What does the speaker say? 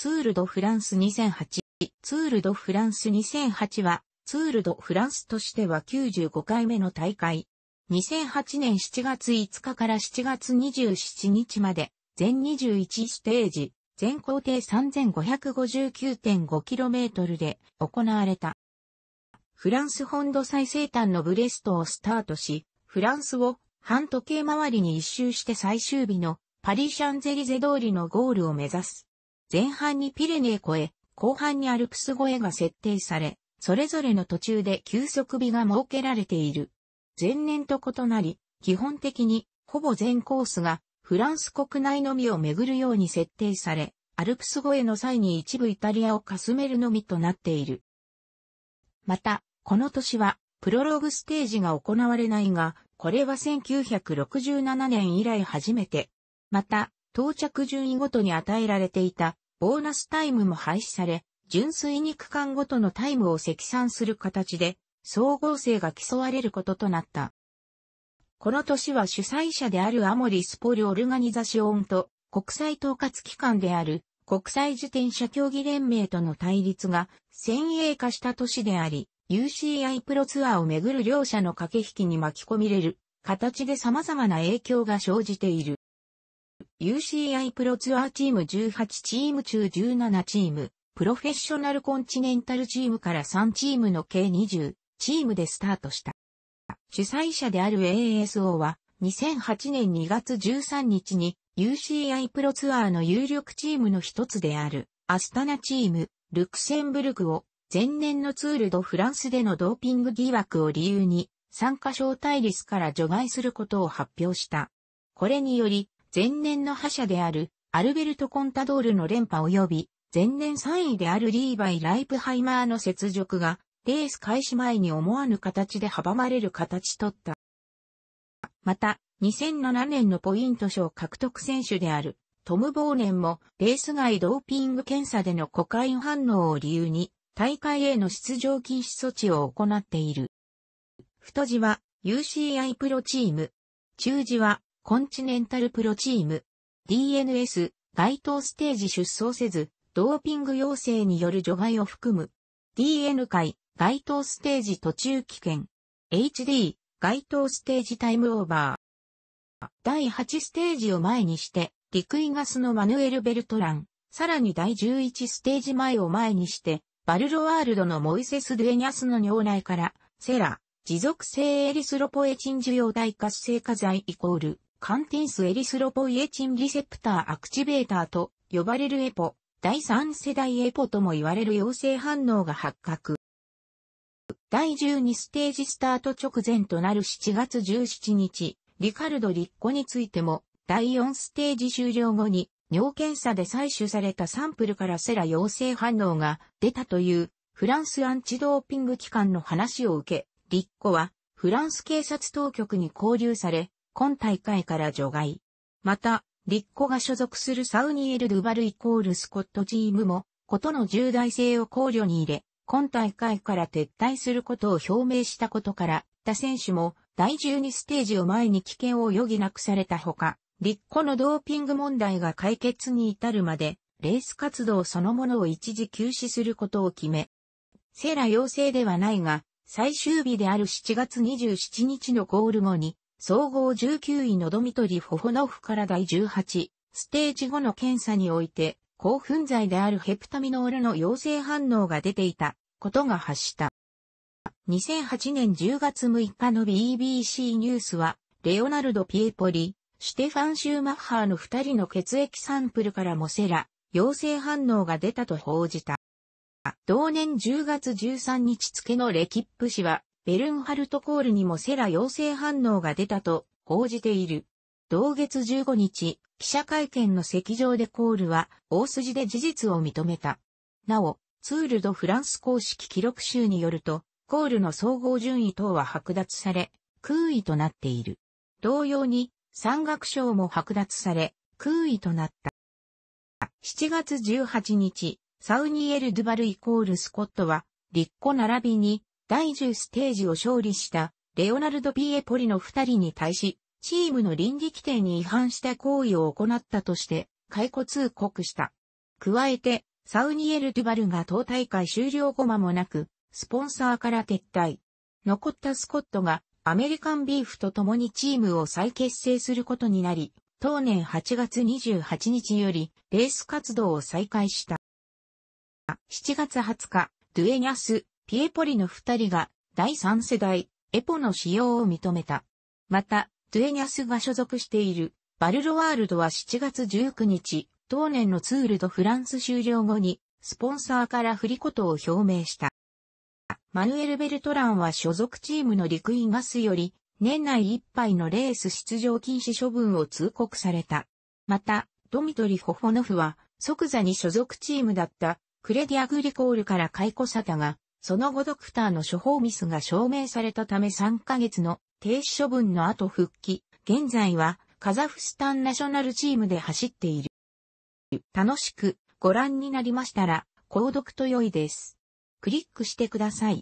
ツールドフランス2008。ツールドフランス2008は、ツールドフランスとしては95回目の大会。2008年7月5日から7月27日まで、全21ステージ、全行程 3559.5km で行われた。フランス本土最西端のブレストをスタートし、フランスを半時計回りに一周して最終日のパリ・シャンゼリゼ通りのゴールを目指す。前半にピレネー越え、後半にアルプス越えが設定され、それぞれの途中で休息日が設けられている。前年と異なり、基本的にほぼ全コースがフランス国内のみを巡るように設定され、アルプス越えの際に一部イタリアをかすめるのみとなっている。また、この年はプロローグステージが行われないが、これは1967年以来初めて。また、到着順位ごとに与えられていたボーナスタイムも廃止され、純粋に区間ごとのタイムを積算する形で、総合性が競われることとなった。この年は主催者であるアモリスポル・オルガニザシオンと国際統括機関である国際自転車競技連盟との対立が先鋭化した年であり、UCI プロツアーをめぐる両者の駆け引きに巻き込みれる形で様々な影響が生じている。UCI プロツアーチーム18チーム中17チーム、プロフェッショナルコンチネンタルチームから3チームの計20チームでスタートした。主催者である ASO は2008年2月13日に UCI プロツアーの有力チームの一つであるアスタナチーム、ルクセンブルクを前年のツールドフランスでのドーピング疑惑を理由に参加招待リスから除外することを発表した。これにより、前年の覇者であるアルベルト・コンタドールの連覇及び、前年3位であるリーバイ・ライプハイマーの雪辱が、レース開始前に思わぬ形で阻まれる形とった。また、2007年のポイント賞獲得選手である、トム・ボーネンも、レース外ドーピング検査でのコカイン反応を理由に、大会への出場禁止措置を行っている。太字は、UCI プロチーム。中字は、コンチネンタルプロチーム、DNS、該当ステージ出走せず、ドーピング要請による除外を含む、DN 会、該当ステージ途中棄権、HD、該当ステージタイムオーバー。第8ステージを前にして、リクイガスのマヌエル・ベルトラン、さらに第11ステージ前を前にして、バルロワールドのモイセス・ドゥエニャスの尿内から、セラ、持続性エリスロポエチン受容体活性化剤イコール、カンティンスエリスロポイエチンリセプターアクチベーターと呼ばれるエポ、第3世代エポとも言われる陽性反応が発覚。第12ステージスタート直前となる7月17日、リカルド・リッコについても、第4ステージ終了後に、尿検査で採取されたサンプルからセラ陽性反応が出たという、フランスアンチドーピング機関の話を受け、リッコは、フランス警察当局に拘留され、今大会から除外。また、立子が所属するサウニエル・ドゥバルイコールスコットチームも、ことの重大性を考慮に入れ、今大会から撤退することを表明したことから、他選手も第12ステージを前に危険を余儀なくされたほか、立子のドーピング問題が解決に至るまで、レース活動そのものを一時休止することを決め、セーラ要請ではないが、最終日である7月27日のゴール後に、総合19位のドミトリ・フォホノフから第18、ステージ後の検査において、興奮剤であるヘプタミノールの陽性反応が出ていたことが発した。2008年10月6日の BBC ニュースは、レオナルド・ピエポリ、シュテファン・シューマッハーの2人の血液サンプルからモセラ、陽性反応が出たと報じた。同年10月13日付のレキップ氏は、ベルンハルトコールにもセラ陽性反応が出たと報じている。同月15日、記者会見の席上でコールは大筋で事実を認めた。なお、ツールドフランス公式記録集によると、コールの総合順位等は剥奪され、空位となっている。同様に、山岳賞も剥奪され、空位となった。7月18日、サウニエル・ドゥバルイコール・スコットは、立候並びに、第10ステージを勝利したレオナルド・ピエポリの二人に対し、チームの倫理規定に違反した行為を行ったとして、解雇通告した。加えて、サウニエル・デュバルが党大会終了後間もなく、スポンサーから撤退。残ったスコットが、アメリカンビーフと共にチームを再結成することになり、当年8月28日より、レース活動を再開した。7月20日、ドゥエニャス、ピエポリの二人が第三世代エポの使用を認めた。また、トゥエニャスが所属しているバルロワールドは7月19日、当年のツールドフランス終了後にスポンサーから振りことを表明した。マヌエル・ベルトランは所属チームの陸員ガスより年内いっぱいのレース出場禁止処分を通告された。また、ドミトリ・ホフォノフは即座に所属チームだったクレディアグリコールから解雇さたが、その後ドクターの処方ミスが証明されたため3ヶ月の停止処分の後復帰、現在はカザフスタンナショナルチームで走っている。楽しくご覧になりましたら、購読と良いです。クリックしてください。